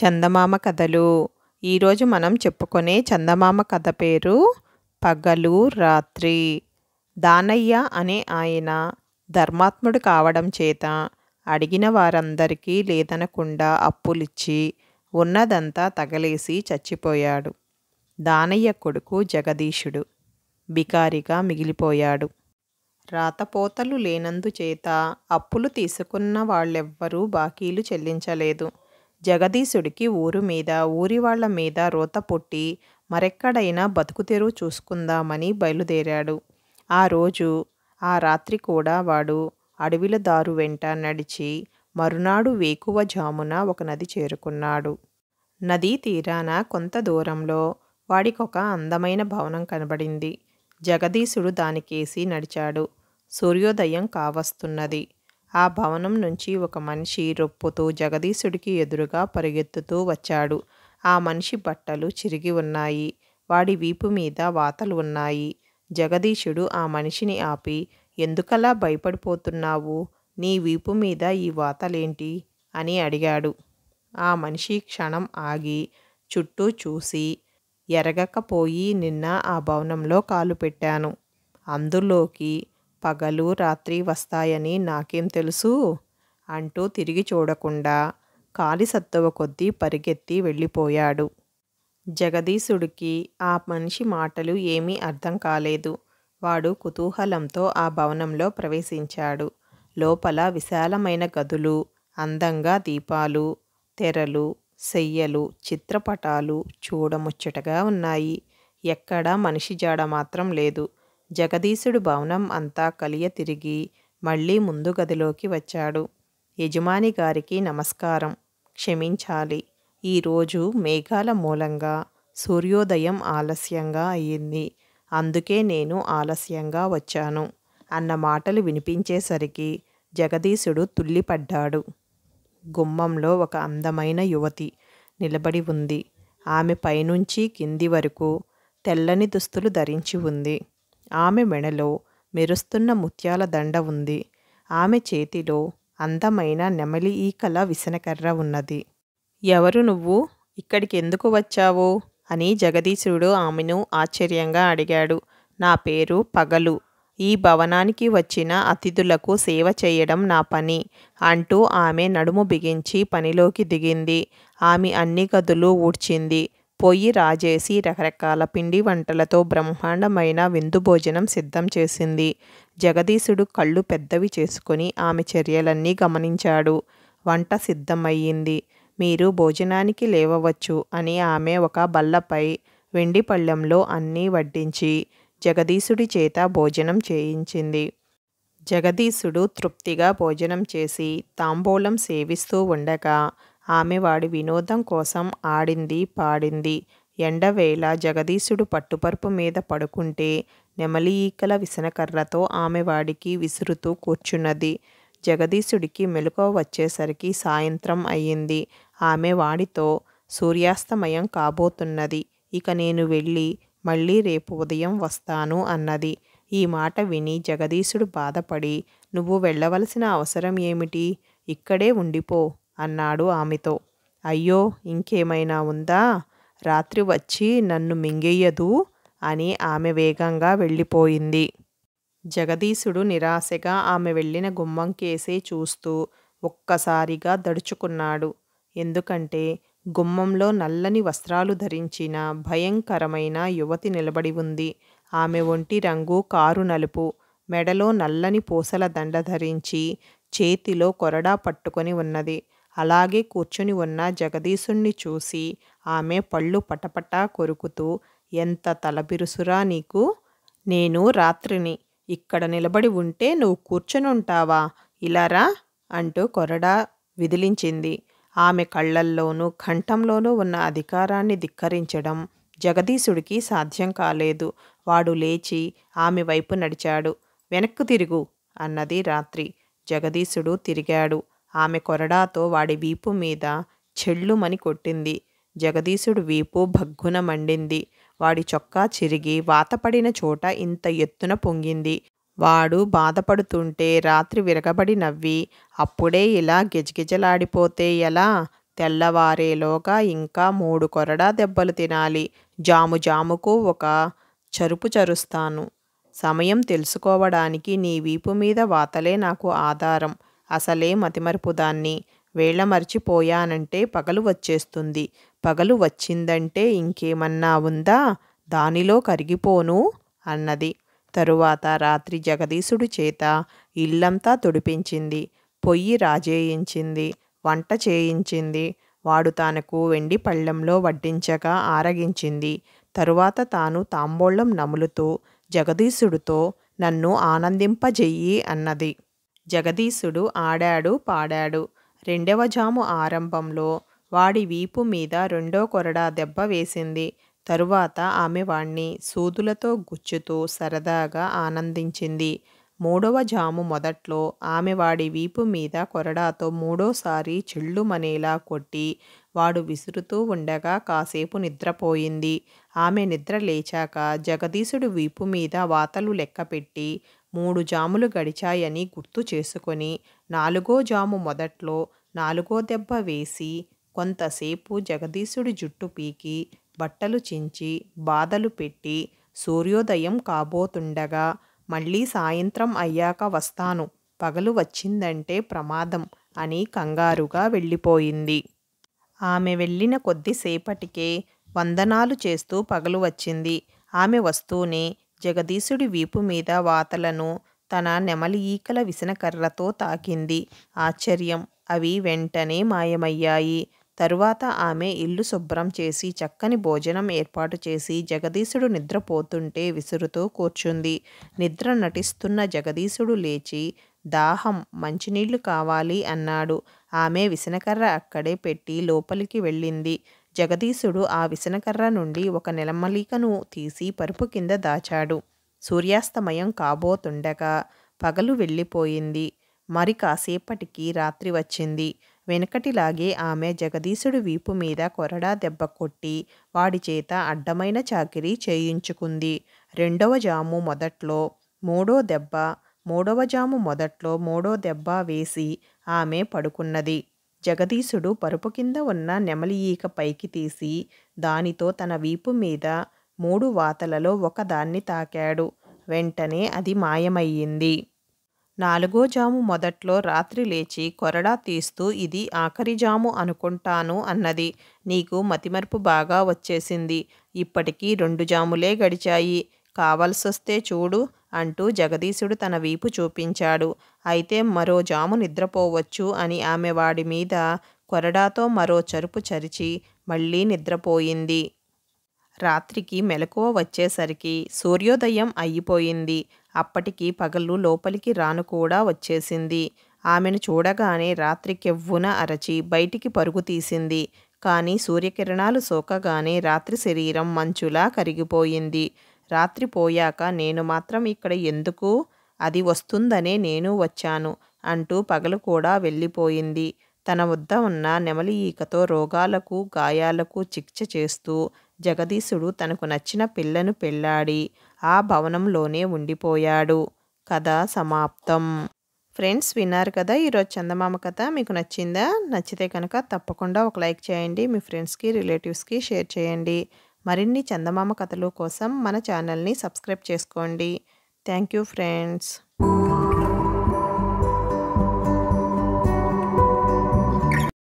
చందమామ కథలు ఈరోజు మనం చెప్పుకునే చందమామ కథ పేరు పగలు రాత్రి దానయ్య అనే ఆయన ధర్మాత్ముడు కావడం చేత అడిగిన వారందరికీ లేదనకుండా అప్పులిచ్చి ఉన్నదంతా తగలేసి చచ్చిపోయాడు దానయ్య కొడుకు జగదీశుడు బికారిగా మిగిలిపోయాడు రాతపోతలు లేనందుచేత అప్పులు తీసుకున్న వాళ్ళెవ్వరూ బాకీలు చెల్లించలేదు జగదీశుడికి ఊరు మీద ఊరి వాళ్ల మీద రోత పుట్టి మరెక్కడైనా బతుకుతెరువు చూసుకుందామని బయలుదేరాడు ఆ రోజు ఆ రాత్రి కూడా వాడు అడవిల దారు వెంట నడిచి మరునాడు వేకువ జామున ఒక నది చేరుకున్నాడు నదీ తీరాన కొంత దూరంలో వాడికొక అందమైన భవనం కనబడింది జగదీశుడు దానికేసి నడిచాడు సూర్యోదయం కావస్తున్నది ఆ భవనం నుంచి ఒక మనిషి రొప్పుతూ జగదీశుడికి ఎదురుగా పరిగెత్తుతూ వచ్చాడు ఆ మనిషి బట్టలు చిరిగి ఉన్నాయి వాడి వీపు మీద వాతలు ఉన్నాయి జగదీశుడు ఆ మనిషిని ఆపి ఎందుకలా భయపడిపోతున్నావు నీ వీపు మీద ఈ వాతలేంటి అని అడిగాడు ఆ మనిషి క్షణం ఆగి చుట్టూ చూసి ఎరగకపోయి నిన్న ఆ భవనంలో కాలు పెట్టాను అందులోకి పగలు రాత్రి వస్తాయని నాకేం తెలుసు అంటూ తిరిగి చూడకుండా కాలిసత్తువ కొద్దీ పరిగెత్తి వెళ్ళిపోయాడు జగదీశుడికి ఆ మనిషి మాటలు ఏమీ అర్థం కాలేదు వాడు కుతూహలంతో ఆ భవనంలో ప్రవేశించాడు లోపల విశాలమైన గదులు అందంగా దీపాలు తెరలు సెయ్యలు చిత్రపటాలు చూడముచ్చటగా ఉన్నాయి ఎక్కడా మనిషి జాడ మాత్రం లేదు జగదీశుడు భవనం అంతా కలియ తిరిగి మళ్ళీ ముందు గదిలోకి వచ్చాడు యజమాని గారికి నమస్కారం క్షమించాలి ఈరోజు మేఘాల మూలంగా సూర్యోదయం ఆలస్యంగా అయ్యింది అందుకే నేను ఆలస్యంగా వచ్చాను అన్న మాటలు వినిపించేసరికి జగదీశుడు తుల్లిపడ్డాడు గుమ్మంలో ఒక అందమైన యువతి నిలబడి ఉంది ఆమె పైనుంచి కింది వరకు తెల్లని దుస్తులు ధరించి ఉంది ఆమె మెడలో మెరుస్తున్న ముత్యాల దండ ఉంది ఆమె చేతిలో అందమైన నెమలి ఈకల విసనకర్ర ఉన్నది ఎవరు నువ్వు ఇక్కడికి ఎందుకు వచ్చావు అని జగదీశుడు ఆమెను ఆశ్చర్యంగా అడిగాడు నా పేరు పగలు ఈ భవనానికి వచ్చిన అతిథులకు సేవ చేయడం నా పని అంటూ ఆమె నడుము బిగించి పనిలోకి దిగింది ఆమె అన్ని గదులు ఊడ్చింది పొయ్యి రాజేసి రకరకాల పిండి వంటలతో బ్రహ్మాండమైన విందు భోజనం సిద్ధం చేసింది జగదీశుడు కళ్ళు పెద్దవి చేసుకుని ఆమె చర్యలన్నీ గమనించాడు వంట సిద్ధమయ్యింది మీరు భోజనానికి లేవవచ్చు అని ఆమె ఒక బల్లపై వెండి పళ్ళెంలో అన్నీ వడ్డించి జగదీశుడి చేత భోజనం చేయించింది జగదీశుడు తృప్తిగా భోజనం చేసి తాంబూలం సేవిస్తూ ఉండగా ఆమె వాడి వినోదం కోసం ఆడింది పాడింది ఎండవేళ జగదీశుడు పట్టుపరుపు మీద పడుకుంటే నెమలి ఈకల విసనకర్రతో ఆమె వాడికి విసురుతూ కూర్చున్నది జగదీశుడికి మెలకువ వచ్చేసరికి సాయంత్రం అయ్యింది ఆమె వాడితో సూర్యాస్తమయం కాబోతున్నది ఇక నేను వెళ్ళి మళ్ళీ రేపు ఉదయం వస్తాను అన్నది ఈ మాట విని జగదీశుడు బాధపడి నువ్వు వెళ్ళవలసిన అవసరం ఏమిటి ఇక్కడే ఉండిపో అన్నాడు ఆమెతో అయ్యో ఇంకేమైనా ఉందా రాత్రి వచ్చి నన్ను మింగేయదు అని ఆమె వేగంగా వెళ్ళిపోయింది జగదీశుడు నిరాశగా ఆమె వెళ్ళిన గుమ్మం కేసే చూస్తూ ఒక్కసారిగా దడుచుకున్నాడు ఎందుకంటే గుమ్మంలో నల్లని వస్త్రాలు ధరించిన భయంకరమైన యువతి నిలబడి ఉంది ఆమె ఒంటి రంగు కారు నలుపు మెడలో నల్లని పూసల దండ ధరించి చేతిలో కొరడా పట్టుకొని ఉన్నది అలాగే కూర్చుని ఉన్న జగదీశుణ్ణి చూసి ఆమె పళ్ళు పటపటా కొరుకుతూ ఎంత తలబిరుసురా నీకు నేను రాత్రిని ఇక్కడ నిలబడి ఉంటే నువ్వు కూర్చొని ఉంటావా ఇలారా అంటూ కొరడా విదిలించింది ఆమె కళ్ళల్లోనూ కంఠంలోనూ ఉన్న అధికారాన్ని ధిక్కరించడం జగదీశుడికి సాధ్యం కాలేదు వాడు లేచి ఆమె వైపు నడిచాడు వెనక్కు తిరుగు అన్నది రాత్రి జగదీశుడు తిరిగాడు ఆమె కొరడాతో వాడి వీపు మీద చెళ్ళుమని కొట్టింది జగదీశుడు వీపు భగ్గున మండింది వాడి చొక్కా చిరిగి వాతపడిన చోట ఇంత ఎత్తున పొంగింది వాడు బాధపడుతుంటే రాత్రి విరగబడి నవ్వి అప్పుడే ఇలా గిజగిజలాడిపోతే ఎలా తెల్లవారేలోగా ఇంకా మూడు కొరడా దెబ్బలు తినాలి జాము జాముకు ఒక చరుపు చరుస్తాను సమయం తెలుసుకోవడానికి నీ వీపు మీద వాతలే నాకు ఆధారం అసలే దాన్ని వేళ మర్చిపోయానంటే పగలు వచ్చేస్తుంది పగలు వచ్చిందంటే ఇంకేమన్నా ఉందా దానిలో కరిగిపోను అన్నది తరువాత రాత్రి జగదీశుడి చేత ఇల్లంతా తుడిపించింది పొయ్యి రాజేయించింది వంట చేయించింది వాడు తనకు వెండి పళ్ళెంలో వడ్డించగా ఆరగించింది తరువాత తాను తాంబోళం నములుతూ జగదీశుడితో నన్ను ఆనందింపజెయ్యి అన్నది జగదీశుడు ఆడాడు పాడాడు రెండవ జాము ఆరంభంలో వాడి వీపు మీద రెండో కొరడా దెబ్బ వేసింది తరువాత ఆమె వాణ్ణి సూదులతో గుచ్చుతూ సరదాగా ఆనందించింది మూడవ జాము మొదట్లో ఆమె వాడి వీపు మీద కొరడాతో మూడోసారి చిళ్ళుమనేలా కొట్టి వాడు విసురుతూ ఉండగా కాసేపు నిద్రపోయింది ఆమె నిద్ర లేచాక జగదీశుడు వీపు మీద వాతలు లెక్కపెట్టి మూడు జాములు గడిచాయని గుర్తు చేసుకొని నాలుగో జాము మొదట్లో నాలుగో దెబ్బ వేసి కొంతసేపు జగదీశుడి జుట్టు పీకి బట్టలు చించి బాధలు పెట్టి సూర్యోదయం కాబోతుండగా మళ్ళీ సాయంత్రం అయ్యాక వస్తాను పగలు వచ్చిందంటే ప్రమాదం అని కంగారుగా వెళ్ళిపోయింది ఆమె వెళ్ళిన కొద్దిసేపటికే వందనాలు చేస్తూ పగలు వచ్చింది ఆమె వస్తూనే జగదీశుడి వీపు మీద వాతలను తన నెమలి ఈకల విసనకర్రతో తాకింది ఆశ్చర్యం అవి వెంటనే మాయమయ్యాయి తరువాత ఆమె ఇల్లు శుభ్రం చేసి చక్కని భోజనం ఏర్పాటు చేసి జగదీశుడు నిద్రపోతుంటే విసురుతో కూర్చుంది నిద్ర నటిస్తున్న జగదీశుడు లేచి దాహం మంచినీళ్లు కావాలి అన్నాడు ఆమె విసనకర్ర అక్కడే పెట్టి లోపలికి వెళ్ళింది జగదీశుడు ఆ విసనకర్ర నుండి ఒక నెలమలికను తీసి పరుపు కింద దాచాడు సూర్యాస్తమయం కాబోతుండగా పగలు వెళ్ళిపోయింది మరి కాసేపటికి రాత్రి వచ్చింది వెనకటిలాగే ఆమె జగదీశుడి వీపు మీద కొరడా దెబ్బ కొట్టి వాడి చేత అడ్డమైన చాకిరీ చేయించుకుంది రెండవ జాము మొదట్లో మూడో దెబ్బ మూడవ జాము మొదట్లో మూడో దెబ్బ వేసి ఆమె పడుకున్నది జగదీశుడు పరుపు కింద ఉన్న నెమలి ఈక పైకి తీసి దానితో తన వీపు మీద మూడు వాతలలో ఒకదాన్ని తాకాడు వెంటనే అది మాయమయ్యింది నాలుగో జాము మొదట్లో రాత్రి లేచి కొరడా తీస్తూ ఇది ఆఖరి జాము అనుకుంటాను అన్నది నీకు మతిమరుపు బాగా వచ్చేసింది ఇప్పటికీ రెండు జాములే గడిచాయి కావలసొస్తే చూడు అంటూ జగదీశుడు తన వీపు చూపించాడు అయితే మరో జాము నిద్రపోవచ్చు అని ఆమె వాడి మీద కొరడాతో మరో చరుపు చరిచి మళ్ళీ నిద్రపోయింది రాత్రికి మెలకువ వచ్చేసరికి సూర్యోదయం అయిపోయింది అప్పటికి పగళ్ళు లోపలికి రాను కూడా వచ్చేసింది ఆమెను చూడగానే రాత్రికెవ్వున అరచి బయటికి పరుగు తీసింది కానీ సూర్యకిరణాలు సోకగానే రాత్రి శరీరం మంచులా కరిగిపోయింది రాత్రి పోయాక నేను మాత్రం ఇక్కడ ఎందుకు అది వస్తుందనే నేను వచ్చాను అంటూ పగలు కూడా వెళ్ళిపోయింది తన వద్ద ఉన్న నెమలి ఈకతో రోగాలకు గాయాలకు చికిత్స చేస్తూ జగదీశుడు తనకు నచ్చిన పిల్లను పెళ్ళాడి ఆ భవనంలోనే ఉండిపోయాడు కథ సమాప్తం ఫ్రెండ్స్ విన్నారు కదా ఈరోజు చందమామ కథ మీకు నచ్చిందా నచ్చితే కనుక తప్పకుండా ఒక లైక్ చేయండి మీ ఫ్రెండ్స్కి రిలేటివ్స్కి షేర్ చేయండి మరిన్ని చందమామ కథలు కోసం మన ఛానల్ని సబ్స్క్రైబ్ చేసుకోండి థ్యాంక్ యూ ఫ్రెండ్స్